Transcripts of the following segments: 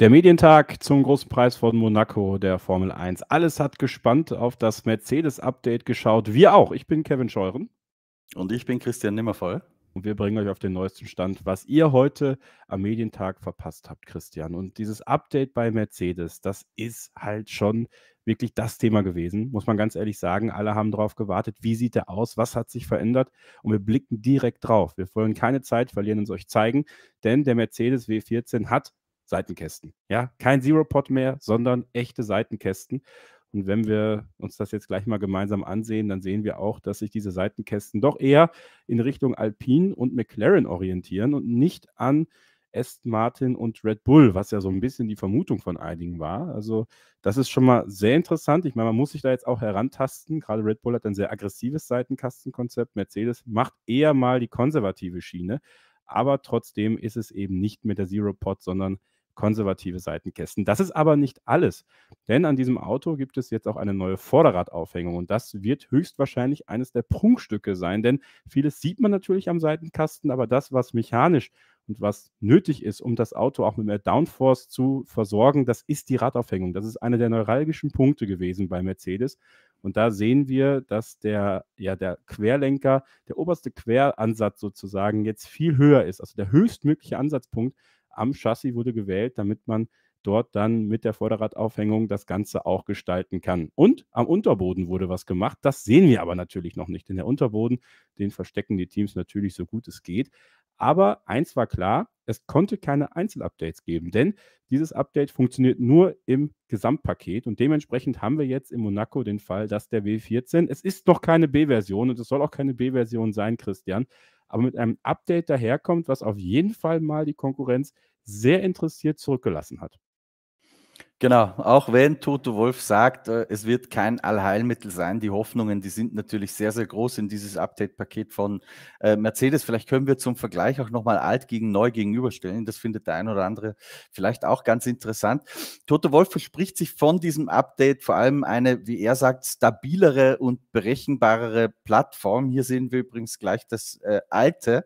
Der Medientag zum großen Preis von Monaco der Formel 1. Alles hat gespannt auf das Mercedes-Update geschaut. Wir auch. Ich bin Kevin Scheuren. Und ich bin Christian Nimmervoll. Und wir bringen euch auf den neuesten Stand, was ihr heute am Medientag verpasst habt, Christian. Und dieses Update bei Mercedes, das ist halt schon wirklich das Thema gewesen, muss man ganz ehrlich sagen. Alle haben darauf gewartet, wie sieht er aus, was hat sich verändert und wir blicken direkt drauf. Wir wollen keine Zeit verlieren und es euch zeigen, denn der Mercedes W14 hat Seitenkästen. Ja, kein Zero-Pod mehr, sondern echte Seitenkästen. Und wenn wir uns das jetzt gleich mal gemeinsam ansehen, dann sehen wir auch, dass sich diese Seitenkästen doch eher in Richtung Alpine und McLaren orientieren und nicht an Est Martin und Red Bull, was ja so ein bisschen die Vermutung von einigen war. Also das ist schon mal sehr interessant. Ich meine, man muss sich da jetzt auch herantasten. Gerade Red Bull hat ein sehr aggressives Seitenkastenkonzept. Mercedes macht eher mal die konservative Schiene. Aber trotzdem ist es eben nicht mit der Zero-Pod, sondern konservative Seitenkästen. Das ist aber nicht alles, denn an diesem Auto gibt es jetzt auch eine neue Vorderradaufhängung und das wird höchstwahrscheinlich eines der Prunkstücke sein, denn vieles sieht man natürlich am Seitenkasten, aber das, was mechanisch und was nötig ist, um das Auto auch mit mehr Downforce zu versorgen, das ist die Radaufhängung. Das ist einer der neuralgischen Punkte gewesen bei Mercedes. Und da sehen wir, dass der, ja, der Querlenker, der oberste Queransatz sozusagen, jetzt viel höher ist. Also der höchstmögliche Ansatzpunkt am Chassis wurde gewählt, damit man dort dann mit der Vorderradaufhängung das Ganze auch gestalten kann. Und am Unterboden wurde was gemacht. Das sehen wir aber natürlich noch nicht. Denn der Unterboden, den verstecken die Teams natürlich so gut es geht. Aber eins war klar, es konnte keine Einzelupdates geben, denn dieses Update funktioniert nur im Gesamtpaket und dementsprechend haben wir jetzt in Monaco den Fall, dass der W14, es ist noch keine B-Version und es soll auch keine B-Version sein, Christian, aber mit einem Update daherkommt, was auf jeden Fall mal die Konkurrenz sehr interessiert zurückgelassen hat. Genau, auch wenn Toto Wolf sagt, äh, es wird kein Allheilmittel sein, die Hoffnungen, die sind natürlich sehr, sehr groß in dieses Update-Paket von äh, Mercedes. Vielleicht können wir zum Vergleich auch nochmal alt gegen neu gegenüberstellen. Das findet der ein oder andere vielleicht auch ganz interessant. Toto Wolf verspricht sich von diesem Update vor allem eine, wie er sagt, stabilere und berechenbarere Plattform. Hier sehen wir übrigens gleich das äh, alte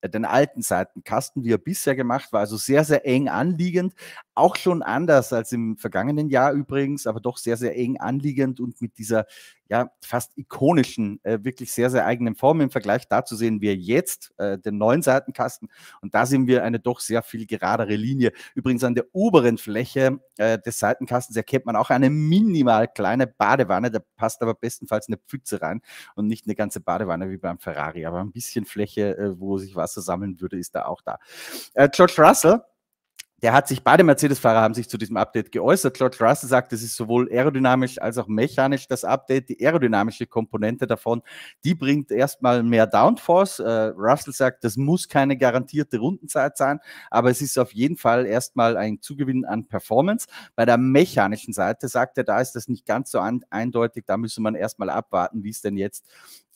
äh, den alten Seitenkasten, wie er bisher gemacht war. Also sehr, sehr eng anliegend. Auch schon anders als im vergangenen Jahr übrigens, aber doch sehr, sehr eng anliegend und mit dieser ja fast ikonischen, äh, wirklich sehr, sehr eigenen Form. Im Vergleich dazu sehen wir jetzt äh, den neuen Seitenkasten und da sehen wir eine doch sehr viel geradere Linie. Übrigens an der oberen Fläche äh, des Seitenkastens erkennt man auch eine minimal kleine Badewanne, da passt aber bestenfalls eine Pfütze rein und nicht eine ganze Badewanne wie beim Ferrari, aber ein bisschen Fläche, äh, wo sich Wasser sammeln würde, ist da auch da. Äh, George Russell, der hat sich, beide Mercedes-Fahrer haben sich zu diesem Update geäußert. George Russell sagt, es ist sowohl aerodynamisch als auch mechanisch das Update. Die aerodynamische Komponente davon, die bringt erstmal mehr Downforce. Uh, Russell sagt, das muss keine garantierte Rundenzeit sein, aber es ist auf jeden Fall erstmal ein Zugewinn an Performance. Bei der mechanischen Seite sagt er, da ist das nicht ganz so eindeutig. Da müsste man erstmal abwarten, wie es denn jetzt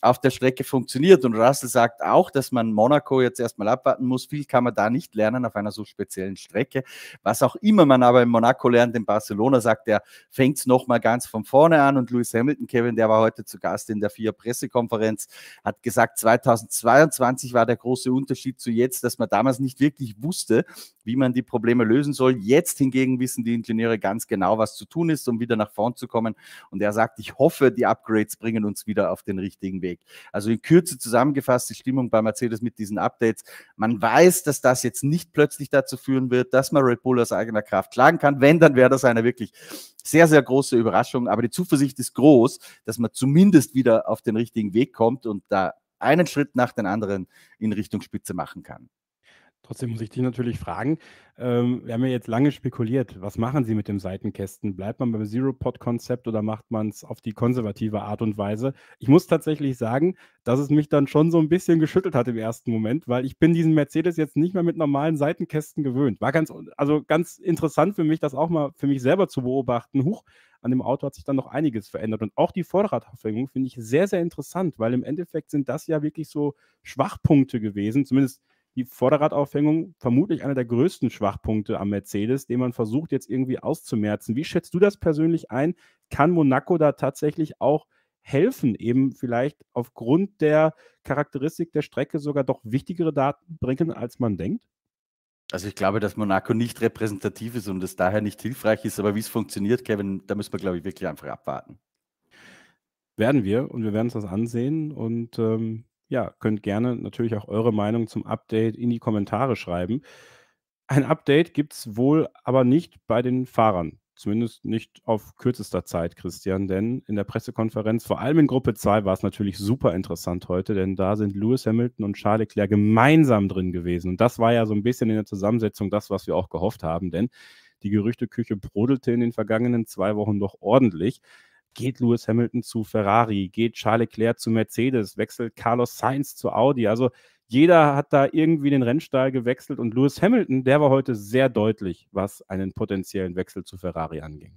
auf der Strecke funktioniert. Und Russell sagt auch, dass man Monaco jetzt erstmal abwarten muss. Viel kann man da nicht lernen auf einer so speziellen Strecke. Was auch immer man aber in Monaco lernt, in Barcelona sagt er, fängt es nochmal ganz von vorne an. Und Lewis Hamilton, Kevin, der war heute zu Gast in der fia Pressekonferenz, hat gesagt, 2022 war der große Unterschied zu jetzt, dass man damals nicht wirklich wusste, wie man die Probleme lösen soll. Jetzt hingegen wissen die Ingenieure ganz genau, was zu tun ist, um wieder nach vorn zu kommen. Und er sagt, ich hoffe, die Upgrades bringen uns wieder auf den richtigen Weg gelegt. Also in Kürze zusammengefasst die Stimmung bei Mercedes mit diesen Updates. Man weiß, dass das jetzt nicht plötzlich dazu führen wird, dass man Red Bull aus eigener Kraft schlagen kann. Wenn, dann wäre das eine wirklich sehr, sehr große Überraschung. Aber die Zuversicht ist groß, dass man zumindest wieder auf den richtigen Weg kommt und da einen Schritt nach den anderen in Richtung Spitze machen kann. Trotzdem muss ich dich natürlich fragen, ähm, wir haben ja jetzt lange spekuliert, was machen Sie mit dem Seitenkästen? Bleibt man beim Zero-Pod-Konzept oder macht man es auf die konservative Art und Weise? Ich muss tatsächlich sagen, dass es mich dann schon so ein bisschen geschüttelt hat im ersten Moment, weil ich bin diesen Mercedes jetzt nicht mehr mit normalen Seitenkästen gewöhnt. War ganz, also ganz interessant für mich, das auch mal für mich selber zu beobachten. Huch, an dem Auto hat sich dann noch einiges verändert. Und auch die Vorderradaufhängung finde ich sehr, sehr interessant, weil im Endeffekt sind das ja wirklich so Schwachpunkte gewesen, zumindest die Vorderradaufhängung vermutlich einer der größten Schwachpunkte am Mercedes, den man versucht jetzt irgendwie auszumerzen. Wie schätzt du das persönlich ein? Kann Monaco da tatsächlich auch helfen, eben vielleicht aufgrund der Charakteristik der Strecke sogar doch wichtigere Daten bringen, als man denkt? Also ich glaube, dass Monaco nicht repräsentativ ist und es daher nicht hilfreich ist, aber wie es funktioniert, Kevin, da müssen wir, glaube ich, wirklich einfach abwarten. Werden wir und wir werden uns das ansehen und ähm, ja, könnt gerne natürlich auch eure Meinung zum Update in die Kommentare schreiben. Ein Update gibt es wohl aber nicht bei den Fahrern. Zumindest nicht auf kürzester Zeit, Christian, denn in der Pressekonferenz, vor allem in Gruppe 2, war es natürlich super interessant heute, denn da sind Lewis Hamilton und Charles Leclerc gemeinsam drin gewesen. Und das war ja so ein bisschen in der Zusammensetzung das, was wir auch gehofft haben, denn die Gerüchteküche brodelte in den vergangenen zwei Wochen doch ordentlich. Geht Lewis Hamilton zu Ferrari? Geht Charles Leclerc zu Mercedes? Wechselt Carlos Sainz zu Audi? Also jeder hat da irgendwie den Rennstall gewechselt und Lewis Hamilton, der war heute sehr deutlich, was einen potenziellen Wechsel zu Ferrari anging.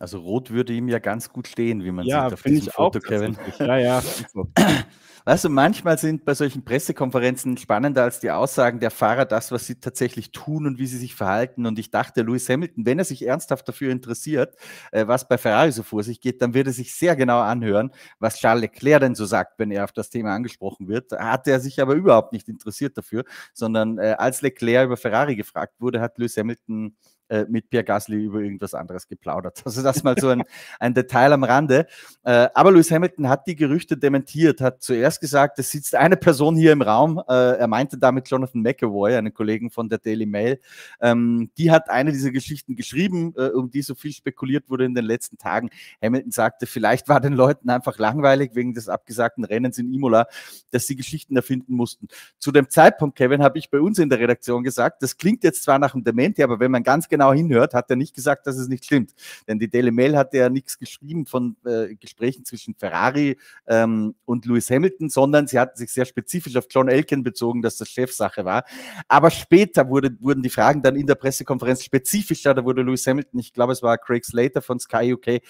Also rot würde ihm ja ganz gut stehen, wie man ja, sieht auf diesem ich Foto, auch, Kevin. Ja, ja. Weißt du, manchmal sind bei solchen Pressekonferenzen spannender als die Aussagen der Fahrer das, was sie tatsächlich tun und wie sie sich verhalten. Und ich dachte, Lewis Hamilton, wenn er sich ernsthaft dafür interessiert, äh, was bei Ferrari so vor sich geht, dann wird er sich sehr genau anhören, was Charles Leclerc denn so sagt, wenn er auf das Thema angesprochen wird. Hat er sich aber überhaupt nicht interessiert dafür, sondern äh, als Leclerc über Ferrari gefragt wurde, hat Lewis Hamilton äh, mit Pierre Gasly über irgendwas anderes geplaudert. Also das mal so ein, ein Detail am Rande. Äh, aber Lewis Hamilton hat die Gerüchte dementiert, hat zuerst gesagt, es sitzt eine Person hier im Raum. Äh, er meinte damit Jonathan McAvoy, einen Kollegen von der Daily Mail. Ähm, die hat eine dieser Geschichten geschrieben, äh, um die so viel spekuliert wurde in den letzten Tagen. Hamilton sagte, vielleicht war den Leuten einfach langweilig wegen des abgesagten Rennens in Imola, dass sie Geschichten erfinden mussten. Zu dem Zeitpunkt, Kevin, habe ich bei uns in der Redaktion gesagt, das klingt jetzt zwar nach einem Dementi, aber wenn man ganz genau genau hinhört, hat er nicht gesagt, dass es nicht stimmt. Denn die Daily Mail hat ja nichts geschrieben von äh, Gesprächen zwischen Ferrari ähm, und Lewis Hamilton, sondern sie hatten sich sehr spezifisch auf John Elkin bezogen, dass das Chefsache war. Aber später wurde, wurden die Fragen dann in der Pressekonferenz spezifischer. Da wurde Lewis Hamilton, ich glaube, es war Craig Slater von Sky UK,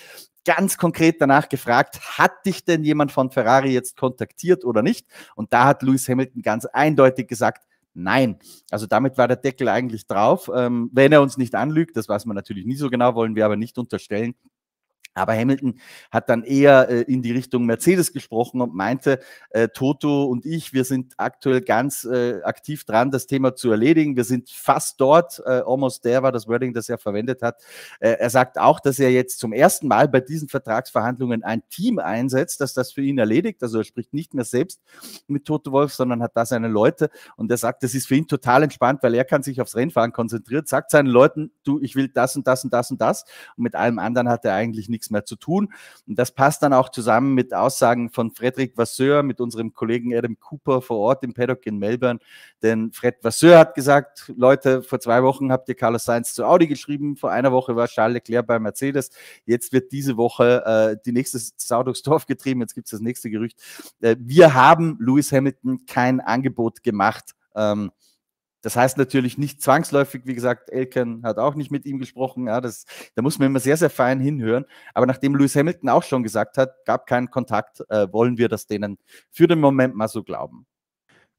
ganz konkret danach gefragt, hat dich denn jemand von Ferrari jetzt kontaktiert oder nicht? Und da hat Lewis Hamilton ganz eindeutig gesagt, Nein. Also damit war der Deckel eigentlich drauf. Ähm, wenn er uns nicht anlügt, das weiß man natürlich nie so genau, wollen wir aber nicht unterstellen, aber Hamilton hat dann eher äh, in die Richtung Mercedes gesprochen und meinte, äh, Toto und ich, wir sind aktuell ganz äh, aktiv dran, das Thema zu erledigen. Wir sind fast dort. Äh, almost there war das Wording, das er verwendet hat. Äh, er sagt auch, dass er jetzt zum ersten Mal bei diesen Vertragsverhandlungen ein Team einsetzt, dass das für ihn erledigt. Also er spricht nicht mehr selbst mit Toto Wolf, sondern hat da seine Leute. Und er sagt, das ist für ihn total entspannt, weil er kann sich aufs Rennfahren konzentriert, sagt seinen Leuten, du, ich will das und das und das und das. Und mit allem anderen hat er eigentlich nichts nichts mehr zu tun. Und das passt dann auch zusammen mit Aussagen von Frederik Vasseur, mit unserem Kollegen Adam Cooper vor Ort im Paddock in Melbourne. Denn Fred Vasseur hat gesagt, Leute, vor zwei Wochen habt ihr Carlos Sainz zu Audi geschrieben, vor einer Woche war Charles Leclerc bei Mercedes. Jetzt wird diese Woche äh, die nächste Sau durchs Dorf getrieben, jetzt gibt es das nächste Gerücht. Äh, wir haben Lewis Hamilton kein Angebot gemacht. Ähm, das heißt natürlich nicht zwangsläufig, wie gesagt, Elken hat auch nicht mit ihm gesprochen. Ja, das, da muss man immer sehr, sehr fein hinhören. Aber nachdem Lewis Hamilton auch schon gesagt hat, gab keinen Kontakt, äh, wollen wir das denen für den Moment mal so glauben.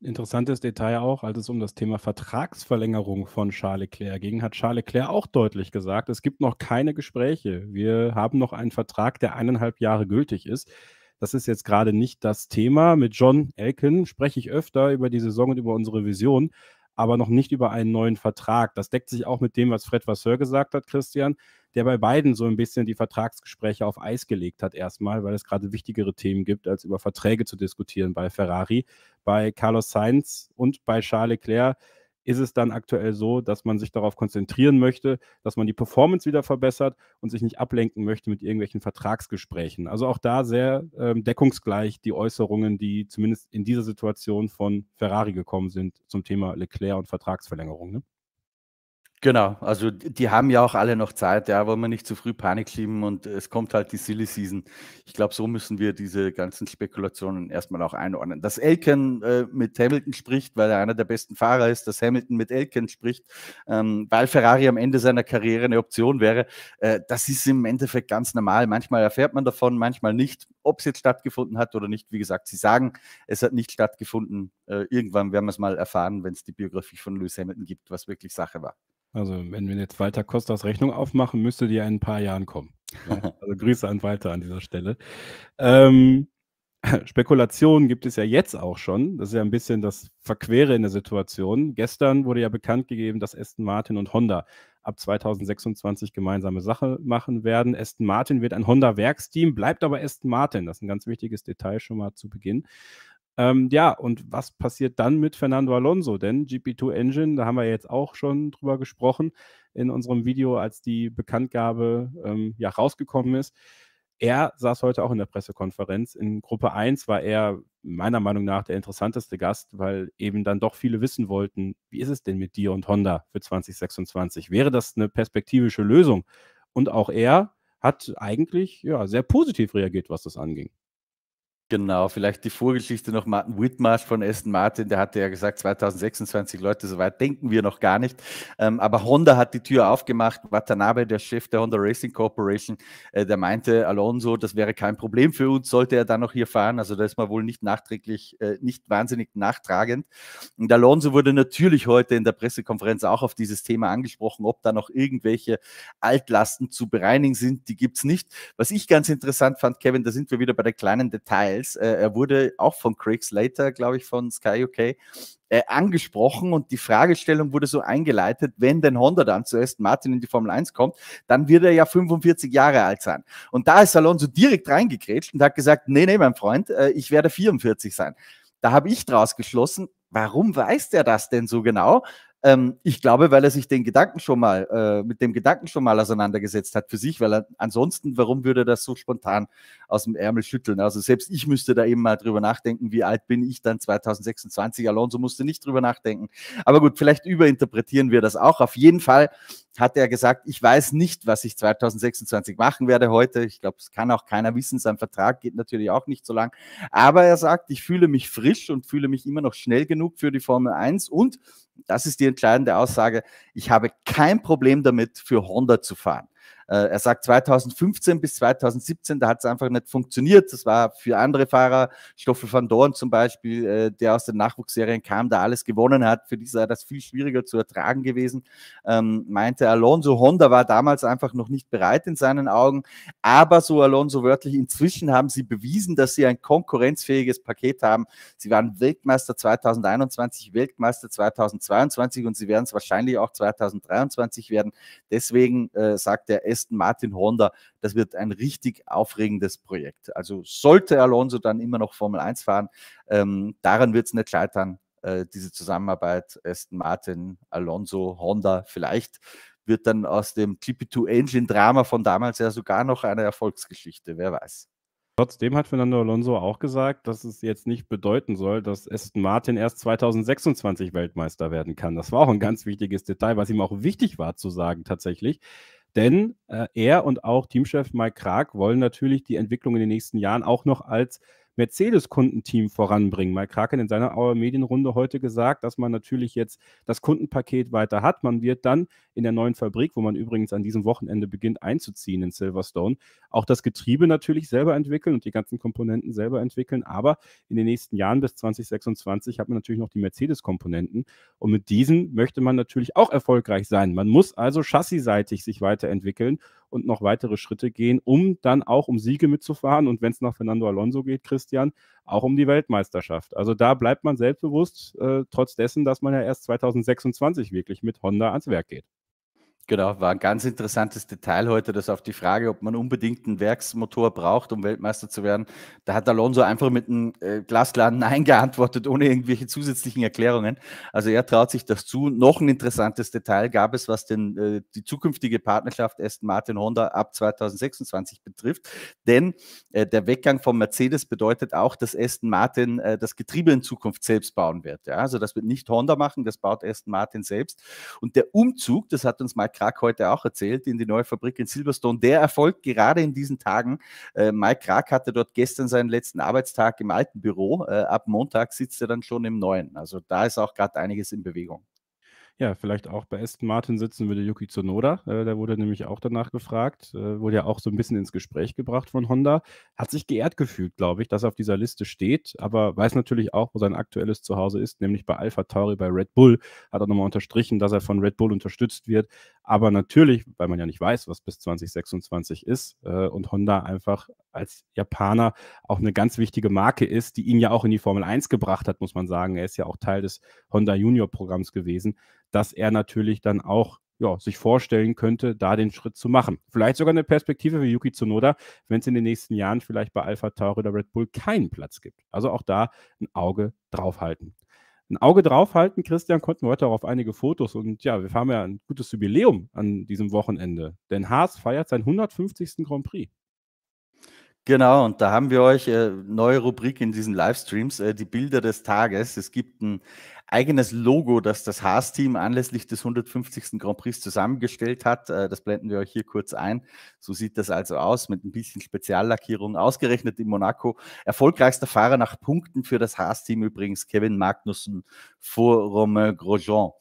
Interessantes Detail auch, als es um das Thema Vertragsverlängerung von Charles Leclerc ging, hat Charles Leclerc auch deutlich gesagt, es gibt noch keine Gespräche. Wir haben noch einen Vertrag, der eineinhalb Jahre gültig ist. Das ist jetzt gerade nicht das Thema. Mit John Elkin spreche ich öfter über die Saison und über unsere Vision aber noch nicht über einen neuen Vertrag. Das deckt sich auch mit dem, was Fred Vasseur gesagt hat, Christian, der bei beiden so ein bisschen die Vertragsgespräche auf Eis gelegt hat, erstmal, weil es gerade wichtigere Themen gibt, als über Verträge zu diskutieren bei Ferrari. Bei Carlos Sainz und bei Charles Leclerc ist es dann aktuell so, dass man sich darauf konzentrieren möchte, dass man die Performance wieder verbessert und sich nicht ablenken möchte mit irgendwelchen Vertragsgesprächen. Also auch da sehr ähm, deckungsgleich die Äußerungen, die zumindest in dieser Situation von Ferrari gekommen sind zum Thema Leclerc und Vertragsverlängerung. Ne? Genau, also die haben ja auch alle noch Zeit, ja, wollen wir nicht zu früh Panik schieben und es kommt halt die Silly Season. Ich glaube, so müssen wir diese ganzen Spekulationen erstmal auch einordnen. Dass Elken äh, mit Hamilton spricht, weil er einer der besten Fahrer ist, dass Hamilton mit Elken spricht, ähm, weil Ferrari am Ende seiner Karriere eine Option wäre, äh, das ist im Endeffekt ganz normal. Manchmal erfährt man davon, manchmal nicht, ob es jetzt stattgefunden hat oder nicht. Wie gesagt, sie sagen, es hat nicht stattgefunden. Äh, irgendwann werden wir es mal erfahren, wenn es die Biografie von Lewis Hamilton gibt, was wirklich Sache war. Also, wenn wir jetzt Walter Kostas Rechnung aufmachen, müsste die ja in ein paar Jahren kommen. also Grüße an Walter an dieser Stelle. Ähm, Spekulationen gibt es ja jetzt auch schon. Das ist ja ein bisschen das Verquere in der Situation. Gestern wurde ja bekannt gegeben, dass Aston Martin und Honda ab 2026 gemeinsame Sache machen werden. Aston Martin wird ein Honda-Werksteam, bleibt aber Aston Martin. Das ist ein ganz wichtiges Detail schon mal zu Beginn. Ähm, ja, und was passiert dann mit Fernando Alonso? Denn GP2 Engine, da haben wir jetzt auch schon drüber gesprochen in unserem Video, als die Bekanntgabe ähm, ja rausgekommen ist. Er saß heute auch in der Pressekonferenz. In Gruppe 1 war er meiner Meinung nach der interessanteste Gast, weil eben dann doch viele wissen wollten, wie ist es denn mit dir und Honda für 2026? Wäre das eine perspektivische Lösung? Und auch er hat eigentlich ja, sehr positiv reagiert, was das anging. Genau, vielleicht die Vorgeschichte noch Martin Whitmarsh von Aston Martin, der hatte ja gesagt, 2026 Leute, soweit denken wir noch gar nicht. Ähm, aber Honda hat die Tür aufgemacht. Watanabe, der Chef der Honda Racing Corporation, äh, der meinte, Alonso, das wäre kein Problem für uns, sollte er dann noch hier fahren. Also da ist man wohl nicht nachträglich, äh, nicht wahnsinnig nachtragend. Und Alonso wurde natürlich heute in der Pressekonferenz auch auf dieses Thema angesprochen, ob da noch irgendwelche Altlasten zu bereinigen sind. Die gibt es nicht. Was ich ganz interessant fand, Kevin, da sind wir wieder bei den kleinen Details. Styles. Äh, er wurde auch von Craig Slater, glaube ich, von Sky UK äh, angesprochen und die Fragestellung wurde so eingeleitet, wenn denn Honda dann zuerst Martin in die Formel 1 kommt, dann wird er ja 45 Jahre alt sein. Und da ist Alonso direkt reingekrätscht und hat gesagt, nee, nee, mein Freund, äh, ich werde 44 sein. Da habe ich draus geschlossen, warum weiß der das denn so genau? Ähm, ich glaube, weil er sich den Gedanken schon mal, äh, mit dem Gedanken schon mal auseinandergesetzt hat für sich, weil er, ansonsten, warum würde er das so spontan aus dem Ärmel schütteln? Also selbst ich müsste da eben mal drüber nachdenken, wie alt bin ich dann 2026? Alonso musste nicht drüber nachdenken. Aber gut, vielleicht überinterpretieren wir das auch. Auf jeden Fall hat er gesagt, ich weiß nicht, was ich 2026 machen werde heute. Ich glaube, es kann auch keiner wissen. Sein Vertrag geht natürlich auch nicht so lang. Aber er sagt, ich fühle mich frisch und fühle mich immer noch schnell genug für die Formel 1 und das ist die entscheidende Aussage. Ich habe kein Problem damit, für Honda zu fahren. Äh, er sagt 2015 bis 2017, da hat es einfach nicht funktioniert. Das war für andere Fahrer, Stoffel van Dorn zum Beispiel, äh, der aus den Nachwuchsserien kam, da alles gewonnen hat. Für die sei das viel schwieriger zu ertragen gewesen, ähm, meinte Alonso. Honda war damals einfach noch nicht bereit in seinen Augen. Aber so Alonso wörtlich, inzwischen haben sie bewiesen, dass sie ein konkurrenzfähiges Paket haben. Sie waren Weltmeister 2021, Weltmeister 2022 und sie werden es wahrscheinlich auch 2023 werden. Deswegen äh, sagt er, es Aston Martin Honda. Das wird ein richtig aufregendes Projekt. Also sollte Alonso dann immer noch Formel 1 fahren, ähm, daran wird es nicht scheitern. Äh, diese Zusammenarbeit Aston Martin, Alonso, Honda vielleicht wird dann aus dem gp 2 Engine Drama von damals ja sogar noch eine Erfolgsgeschichte, wer weiß. Trotzdem hat Fernando Alonso auch gesagt, dass es jetzt nicht bedeuten soll, dass Aston Martin erst 2026 Weltmeister werden kann. Das war auch ein ganz wichtiges Detail, was ihm auch wichtig war zu sagen tatsächlich. Denn äh, er und auch Teamchef Mike Krag wollen natürlich die Entwicklung in den nächsten Jahren auch noch als Mercedes-Kundenteam voranbringen. Mike Kraken in seiner Medienrunde heute gesagt, dass man natürlich jetzt das Kundenpaket weiter hat. Man wird dann in der neuen Fabrik, wo man übrigens an diesem Wochenende beginnt einzuziehen in Silverstone, auch das Getriebe natürlich selber entwickeln und die ganzen Komponenten selber entwickeln. Aber in den nächsten Jahren bis 2026 hat man natürlich noch die Mercedes-Komponenten und mit diesen möchte man natürlich auch erfolgreich sein. Man muss also chassisseitig sich weiterentwickeln und noch weitere Schritte gehen, um dann auch um Siege mitzufahren und wenn es nach Fernando Alonso geht, Christian, auch um die Weltmeisterschaft. Also da bleibt man selbstbewusst, äh, trotz dessen, dass man ja erst 2026 wirklich mit Honda ans Werk geht. Genau, war ein ganz interessantes Detail heute, dass auf die Frage, ob man unbedingt einen Werksmotor braucht, um Weltmeister zu werden, da hat Alonso einfach mit einem äh, glasklaren Nein geantwortet, ohne irgendwelche zusätzlichen Erklärungen. Also er traut sich das zu. Noch ein interessantes Detail gab es, was den, äh, die zukünftige Partnerschaft Aston Martin Honda ab 2026 betrifft. Denn äh, der Weggang von Mercedes bedeutet auch, dass Aston Martin äh, das Getriebe in Zukunft selbst bauen wird. Ja? Also das wird nicht Honda machen, das baut Aston Martin selbst. Und der Umzug, das hat uns Mike Krag heute auch erzählt, in die neue Fabrik in Silverstone. Der erfolgt gerade in diesen Tagen. Äh, Mike Krag hatte dort gestern seinen letzten Arbeitstag im alten Büro. Äh, ab Montag sitzt er dann schon im neuen. Also da ist auch gerade einiges in Bewegung. Ja, vielleicht auch bei Aston Martin sitzen würde Yuki Tsunoda. Äh, der wurde nämlich auch danach gefragt, äh, wurde ja auch so ein bisschen ins Gespräch gebracht von Honda. Hat sich geehrt gefühlt, glaube ich, dass er auf dieser Liste steht, aber weiß natürlich auch, wo sein aktuelles Zuhause ist, nämlich bei Alpha Tauri, bei Red Bull. Hat auch nochmal unterstrichen, dass er von Red Bull unterstützt wird. Aber natürlich, weil man ja nicht weiß, was bis 2026 ist äh, und Honda einfach als Japaner auch eine ganz wichtige Marke ist, die ihn ja auch in die Formel 1 gebracht hat, muss man sagen. Er ist ja auch Teil des Honda Junior Programms gewesen dass er natürlich dann auch ja, sich vorstellen könnte, da den Schritt zu machen. Vielleicht sogar eine Perspektive für Yuki Tsunoda, wenn es in den nächsten Jahren vielleicht bei Alpha Tauri oder Red Bull keinen Platz gibt. Also auch da ein Auge draufhalten. Ein Auge draufhalten, Christian, konnten wir heute auch auf einige Fotos und ja, wir haben ja ein gutes Jubiläum an diesem Wochenende, denn Haas feiert seinen 150. Grand Prix. Genau, und da haben wir euch äh, neue Rubrik in diesen Livestreams, äh, die Bilder des Tages. Es gibt ein eigenes Logo, das das Haas-Team anlässlich des 150. Grand Prix zusammengestellt hat. Äh, das blenden wir euch hier kurz ein. So sieht das also aus, mit ein bisschen Speziallackierung. Ausgerechnet in Monaco. Erfolgreichster Fahrer nach Punkten für das Haas-Team übrigens Kevin Magnussen vor Romain Grosjean.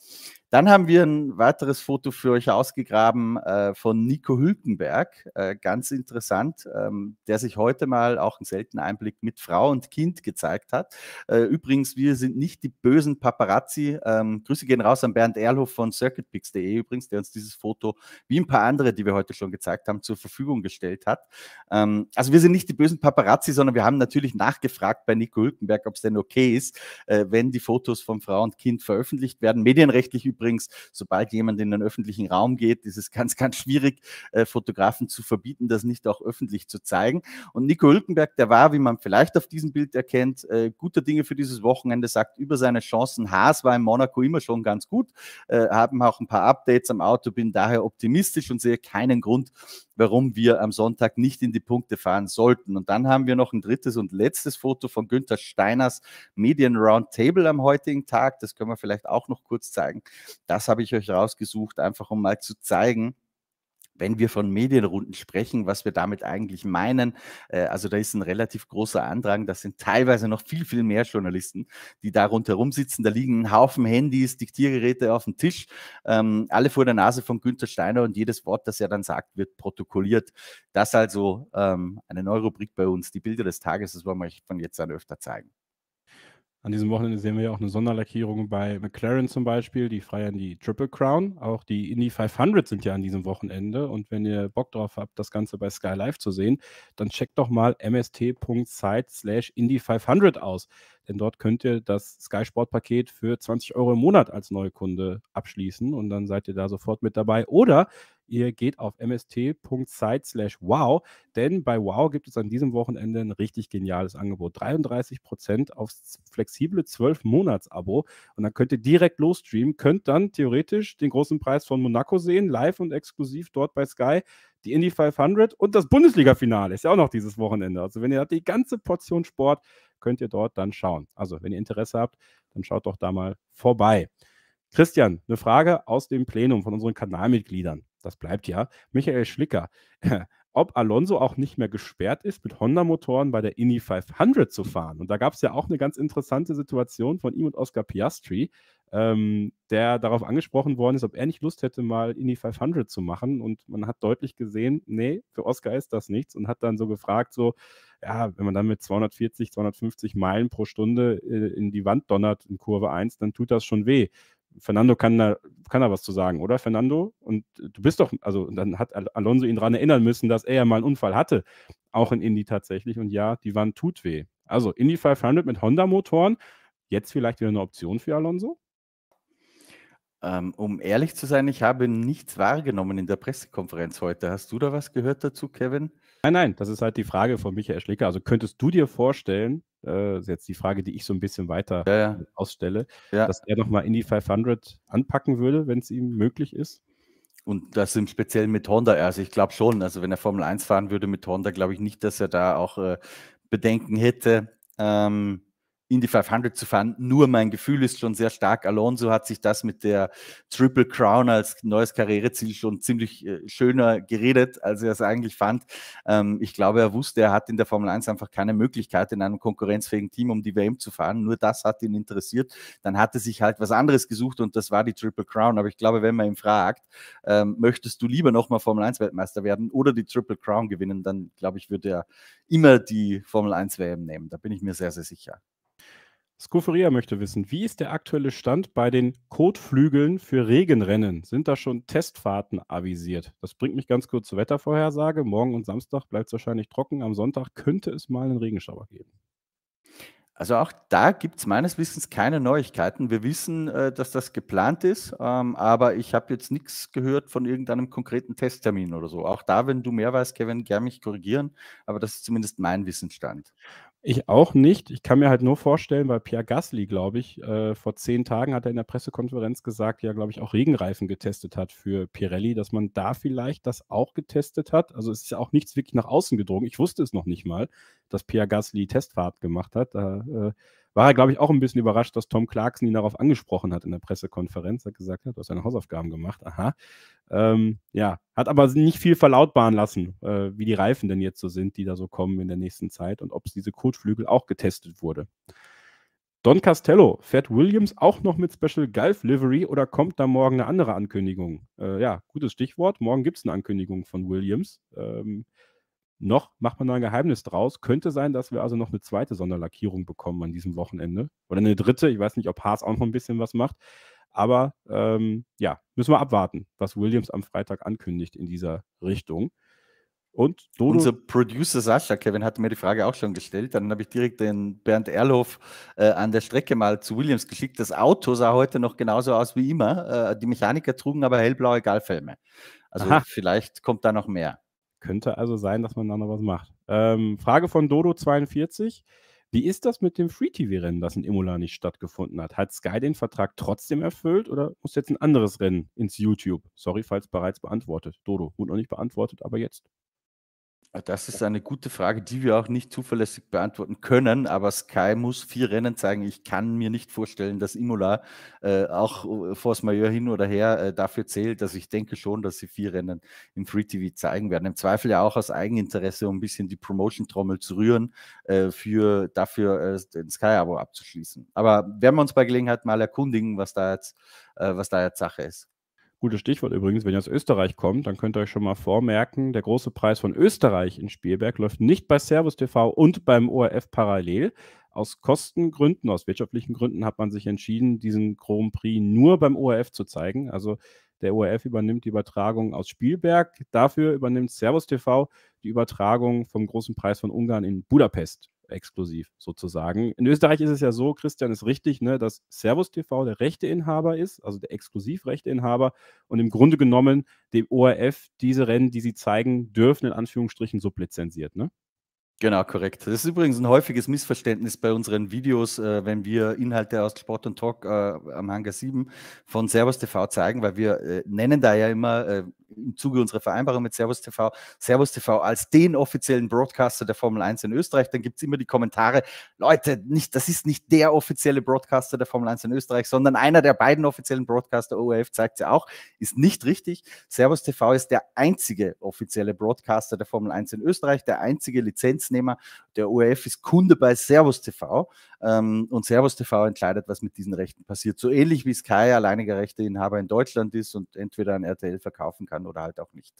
Dann haben wir ein weiteres Foto für euch ausgegraben äh, von Nico Hülkenberg. Äh, ganz interessant, ähm, der sich heute mal auch einen seltenen Einblick mit Frau und Kind gezeigt hat. Äh, übrigens, wir sind nicht die bösen Paparazzi. Ähm, Grüße gehen raus an Bernd Erlhoff von circuitpix.de übrigens, der uns dieses Foto wie ein paar andere, die wir heute schon gezeigt haben, zur Verfügung gestellt hat. Ähm, also wir sind nicht die bösen Paparazzi, sondern wir haben natürlich nachgefragt bei Nico Hülkenberg, ob es denn okay ist, äh, wenn die Fotos von Frau und Kind veröffentlicht werden. Medienrechtlich übrigens, sobald jemand in den öffentlichen Raum geht, ist es ganz, ganz schwierig, äh, Fotografen zu verbieten, das nicht auch öffentlich zu zeigen. Und Nico Hülkenberg, der war, wie man vielleicht auf diesem Bild erkennt, äh, guter Dinge für dieses Wochenende, sagt über seine Chancen. Haas war in Monaco immer schon ganz gut, äh, haben auch ein paar Updates am Auto, bin daher optimistisch und sehe keinen Grund, warum wir am Sonntag nicht in die Punkte fahren sollten. Und dann haben wir noch ein drittes und letztes Foto von Günther Steiners Medien Roundtable am heutigen Tag. Das können wir vielleicht auch noch kurz zeigen. Das habe ich euch rausgesucht, einfach um mal zu zeigen, wenn wir von Medienrunden sprechen, was wir damit eigentlich meinen. Äh, also da ist ein relativ großer Andrang. Das sind teilweise noch viel, viel mehr Journalisten, die da rundherum sitzen. Da liegen ein Haufen Handys, Diktiergeräte auf dem Tisch, ähm, alle vor der Nase von Günther Steiner und jedes Wort, das er dann sagt, wird protokolliert. Das also ähm, eine neue Rubrik bei uns, die Bilder des Tages, das wollen wir euch von jetzt an öfter zeigen. An diesem Wochenende sehen wir ja auch eine Sonderlackierung bei McLaren zum Beispiel. Die feiern die Triple Crown. Auch die Indy 500 sind ja an diesem Wochenende. Und wenn ihr Bock drauf habt, das Ganze bei Sky Live zu sehen, dann checkt doch mal mst.site slash Indy 500 aus. Denn dort könnt ihr das Sky Sport Paket für 20 Euro im Monat als Neukunde abschließen. Und dann seid ihr da sofort mit dabei. Oder Ihr geht auf mst.site wow, denn bei wow gibt es an diesem Wochenende ein richtig geniales Angebot. 33 aufs flexible 12-Monats-Abo und dann könnt ihr direkt losstreamen, könnt dann theoretisch den großen Preis von Monaco sehen, live und exklusiv dort bei Sky die Indy 500 und das Bundesliga-Finale ist ja auch noch dieses Wochenende. Also wenn ihr die ganze Portion Sport könnt ihr dort dann schauen. Also wenn ihr Interesse habt, dann schaut doch da mal vorbei. Christian, eine Frage aus dem Plenum von unseren Kanalmitgliedern das bleibt ja, Michael Schlicker, äh, ob Alonso auch nicht mehr gesperrt ist, mit Honda-Motoren bei der Indy 500 zu fahren. Und da gab es ja auch eine ganz interessante Situation von ihm und Oscar Piastri, ähm, der darauf angesprochen worden ist, ob er nicht Lust hätte, mal Indy 500 zu machen. Und man hat deutlich gesehen, nee, für Oscar ist das nichts. Und hat dann so gefragt, so, ja, wenn man dann mit 240, 250 Meilen pro Stunde äh, in die Wand donnert in Kurve 1, dann tut das schon weh. Fernando kann da, kann da was zu sagen, oder Fernando? Und du bist doch, also dann hat Alonso ihn daran erinnern müssen, dass er ja mal einen Unfall hatte, auch in Indy tatsächlich. Und ja, die Wand tut weh. Also Indy 500 mit Honda-Motoren, jetzt vielleicht wieder eine Option für Alonso? Ähm, um ehrlich zu sein, ich habe nichts wahrgenommen in der Pressekonferenz heute. Hast du da was gehört dazu, Kevin? Nein, nein, das ist halt die Frage von Michael Schlicker. Also könntest du dir vorstellen, äh, ist jetzt die Frage, die ich so ein bisschen weiter ja, ja. ausstelle, ja. dass er nochmal Indy 500 anpacken würde, wenn es ihm möglich ist? Und das im Speziellen mit Honda. Also ich glaube schon, also wenn er Formel 1 fahren würde mit Honda, glaube ich nicht, dass er da auch äh, Bedenken hätte. Ähm, in die 500 zu fahren. Nur mein Gefühl ist schon sehr stark. Alonso hat sich das mit der Triple Crown als neues Karriereziel schon ziemlich äh, schöner geredet, als er es eigentlich fand. Ähm, ich glaube, er wusste, er hat in der Formel 1 einfach keine Möglichkeit, in einem konkurrenzfähigen Team um die WM zu fahren. Nur das hat ihn interessiert. Dann hat er sich halt was anderes gesucht und das war die Triple Crown. Aber ich glaube, wenn man ihn fragt, ähm, möchtest du lieber nochmal Formel 1 Weltmeister werden oder die Triple Crown gewinnen, dann glaube ich, würde er immer die Formel 1 WM nehmen. Da bin ich mir sehr, sehr sicher. Scuferia möchte wissen, wie ist der aktuelle Stand bei den Kotflügeln für Regenrennen? Sind da schon Testfahrten avisiert? Das bringt mich ganz kurz zur Wettervorhersage. Morgen und Samstag bleibt es wahrscheinlich trocken. Am Sonntag könnte es mal einen Regenschauer geben. Also auch da gibt es meines Wissens keine Neuigkeiten. Wir wissen, äh, dass das geplant ist, ähm, aber ich habe jetzt nichts gehört von irgendeinem konkreten Testtermin oder so. Auch da, wenn du mehr weißt, Kevin, gerne mich korrigieren, aber das ist zumindest mein Wissensstand. Ich auch nicht. Ich kann mir halt nur vorstellen, weil Pierre Gasly, glaube ich, äh, vor zehn Tagen hat er in der Pressekonferenz gesagt, ja, glaube ich, auch Regenreifen getestet hat für Pirelli, dass man da vielleicht das auch getestet hat. Also es ist ja auch nichts wirklich nach außen gedrungen. Ich wusste es noch nicht mal, dass Pierre Gasly Testfahrt gemacht hat. Da äh, war er, glaube ich, auch ein bisschen überrascht, dass Tom Clarkson ihn darauf angesprochen hat in der Pressekonferenz. Er hat gesagt, ja, du hast deine Hausaufgaben gemacht, aha. Ähm, ja, hat aber nicht viel verlautbaren lassen, äh, wie die Reifen denn jetzt so sind, die da so kommen in der nächsten Zeit und ob es diese Kotflügel auch getestet wurde. Don Castello, fährt Williams auch noch mit Special Golf Livery oder kommt da morgen eine andere Ankündigung? Äh, ja, gutes Stichwort. Morgen gibt es eine Ankündigung von Williams. Ähm, noch macht man da ein Geheimnis draus. Könnte sein, dass wir also noch eine zweite Sonderlackierung bekommen an diesem Wochenende. Oder eine dritte. Ich weiß nicht, ob Haas auch noch ein bisschen was macht. Aber ähm, ja, müssen wir abwarten, was Williams am Freitag ankündigt in dieser Richtung. Und Dodo. Unser Producer Sascha, Kevin, hatte mir die Frage auch schon gestellt. Dann habe ich direkt den Bernd Erloff äh, an der Strecke mal zu Williams geschickt. Das Auto sah heute noch genauso aus wie immer. Äh, die Mechaniker trugen aber hellblaue Galfelme. Also Aha. vielleicht kommt da noch mehr. Könnte also sein, dass man da noch was macht. Ähm, Frage von Dodo42. Wie ist das mit dem Free-TV-Rennen, das in Imola nicht stattgefunden hat? Hat Sky den Vertrag trotzdem erfüllt oder muss jetzt ein anderes Rennen ins YouTube? Sorry, falls bereits beantwortet. Dodo, gut noch nicht beantwortet, aber jetzt. Ah, das ist eine gute Frage, die wir auch nicht zuverlässig beantworten können, aber Sky muss vier Rennen zeigen. Ich kann mir nicht vorstellen, dass Imola äh, auch äh, Force Majeure hin oder her äh, dafür zählt, dass ich denke schon, dass sie vier Rennen im Free TV zeigen werden. Im Zweifel ja auch aus Eigeninteresse, um ein bisschen die Promotion-Trommel zu rühren, äh, für, dafür äh, den Sky-Abo abzuschließen. Aber werden wir uns bei Gelegenheit mal erkundigen, was da jetzt, äh, was da jetzt Sache ist. Gutes Stichwort übrigens, wenn ihr aus Österreich kommt, dann könnt ihr euch schon mal vormerken, der große Preis von Österreich in Spielberg läuft nicht bei Servus TV und beim ORF parallel. Aus Kostengründen, aus wirtschaftlichen Gründen hat man sich entschieden, diesen Grand Prix nur beim ORF zu zeigen. Also der ORF übernimmt die Übertragung aus Spielberg. Dafür übernimmt Servus TV die Übertragung vom großen Preis von Ungarn in Budapest exklusiv sozusagen. In Österreich ist es ja so, Christian ist richtig, ne, dass Servus TV der Rechteinhaber ist, also der Exklusivrechteinhaber und im Grunde genommen dem ORF diese Rennen, die sie zeigen dürfen, in Anführungsstrichen sublizenziert, ne? Genau, korrekt. Das ist übrigens ein häufiges Missverständnis bei unseren Videos, äh, wenn wir Inhalte aus Sport und Talk äh, am Hangar 7 von Servus TV zeigen, weil wir äh, nennen da ja immer äh, im Zuge unserer Vereinbarung mit Servus TV, Servus TV als den offiziellen Broadcaster der Formel 1 in Österreich, dann gibt es immer die Kommentare, Leute, nicht, das ist nicht der offizielle Broadcaster der Formel 1 in Österreich, sondern einer der beiden offiziellen Broadcaster, ORF zeigt es ja auch, ist nicht richtig. Servus TV ist der einzige offizielle Broadcaster der Formel 1 in Österreich, der einzige Lizenznehmer. Der ORF ist Kunde bei Servus TV ähm, und Servus TV entscheidet, was mit diesen Rechten passiert. So ähnlich wie Sky alleiniger Rechteinhaber in Deutschland ist und entweder an RTL verkaufen kann oder halt auch nicht.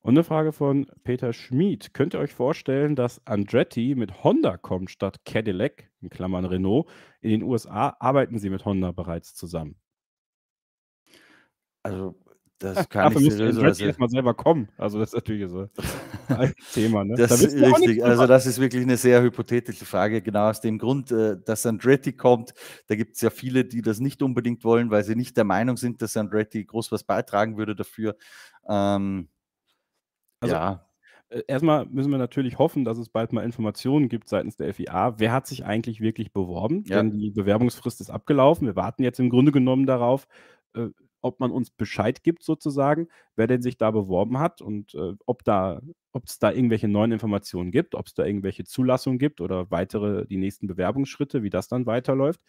Und eine Frage von Peter Schmid. Könnt ihr euch vorstellen, dass Andretti mit Honda kommt statt Cadillac, in Klammern Renault? In den USA arbeiten sie mit Honda bereits zusammen. Also, das kann Dafür ich seriös. Dafür müsste Andretti erstmal selber kommen. Also, das ist natürlich so. Thema. Ne? Das da ist richtig. Also das ist wirklich eine sehr hypothetische Frage. Genau aus dem Grund, äh, dass Andretti kommt, da gibt es ja viele, die das nicht unbedingt wollen, weil sie nicht der Meinung sind, dass Andretti groß was beitragen würde dafür. Ähm, also, ja. Äh, erstmal müssen wir natürlich hoffen, dass es bald mal Informationen gibt seitens der FIA. Wer hat sich eigentlich wirklich beworben? Ja. Denn die Bewerbungsfrist ist abgelaufen. Wir warten jetzt im Grunde genommen darauf, äh, ob man uns Bescheid gibt sozusagen, wer denn sich da beworben hat und äh, ob da, ob es da irgendwelche neuen Informationen gibt, ob es da irgendwelche Zulassungen gibt oder weitere, die nächsten Bewerbungsschritte, wie das dann weiterläuft.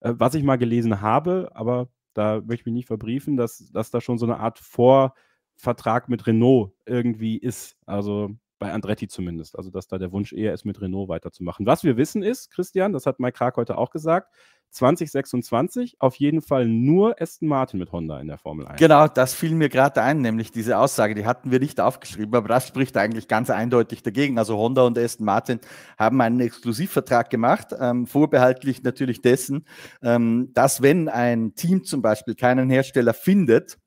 Äh, was ich mal gelesen habe, aber da möchte ich mich nicht verbriefen, dass, dass da schon so eine Art Vorvertrag mit Renault irgendwie ist. Also bei Andretti zumindest. Also, dass da der Wunsch eher ist, mit Renault weiterzumachen. Was wir wissen ist, Christian, das hat Mike Krag heute auch gesagt, 2026 auf jeden Fall nur Aston Martin mit Honda in der Formel 1. Genau, das fiel mir gerade ein, nämlich diese Aussage, die hatten wir nicht aufgeschrieben, aber das spricht eigentlich ganz eindeutig dagegen. Also Honda und Aston Martin haben einen Exklusivvertrag gemacht, ähm, vorbehaltlich natürlich dessen, ähm, dass wenn ein Team zum Beispiel keinen Hersteller findet,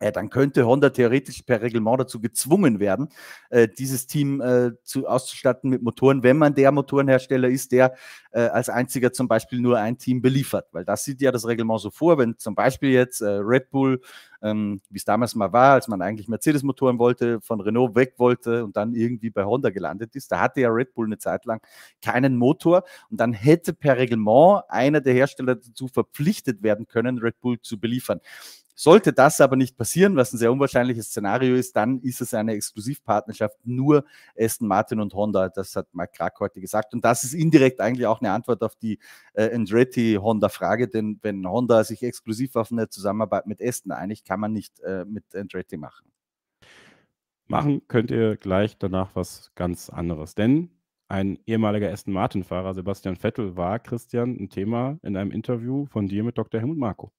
äh, dann könnte Honda theoretisch per Reglement dazu gezwungen werden, äh, dieses Team äh, zu, auszustatten mit Motoren, wenn man der Motorenhersteller ist, der äh, als einziger zum Beispiel nur ein Team beliefert. Weil das sieht ja das Reglement so vor, wenn zum Beispiel jetzt äh, Red Bull, ähm, wie es damals mal war, als man eigentlich Mercedes-Motoren wollte, von Renault weg wollte und dann irgendwie bei Honda gelandet ist, da hatte ja Red Bull eine Zeit lang keinen Motor und dann hätte per Reglement einer der Hersteller dazu verpflichtet werden können, Red Bull zu beliefern. Sollte das aber nicht passieren, was ein sehr unwahrscheinliches Szenario ist, dann ist es eine Exklusivpartnerschaft nur Aston Martin und Honda. Das hat Mark Krack heute gesagt. Und das ist indirekt eigentlich auch eine Antwort auf die äh, Andretti-Honda-Frage, denn wenn Honda sich exklusiv auf eine Zusammenarbeit mit Aston einigt, kann man nicht äh, mit Andretti machen. Machen könnt ihr gleich danach was ganz anderes, denn ein ehemaliger Aston Martin-Fahrer, Sebastian Vettel, war Christian ein Thema in einem Interview von dir mit Dr. Helmut Marko.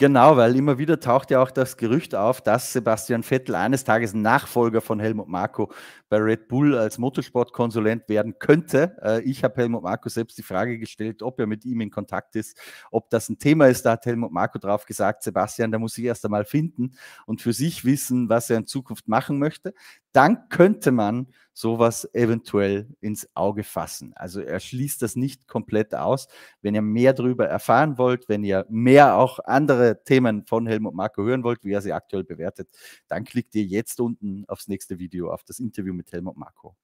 Genau, weil immer wieder taucht ja auch das Gerücht auf, dass Sebastian Vettel eines Tages Nachfolger von Helmut Marko bei Red Bull als Motorsportkonsulent werden könnte. Äh, ich habe Helmut Marko selbst die Frage gestellt, ob er mit ihm in Kontakt ist, ob das ein Thema ist. Da hat Helmut Marko drauf gesagt, Sebastian, da muss ich erst einmal finden und für sich wissen, was er in Zukunft machen möchte dann könnte man sowas eventuell ins Auge fassen. Also er schließt das nicht komplett aus. Wenn ihr mehr darüber erfahren wollt, wenn ihr mehr auch andere Themen von Helmut Marko hören wollt, wie er sie aktuell bewertet, dann klickt ihr jetzt unten aufs nächste Video, auf das Interview mit Helmut Marko.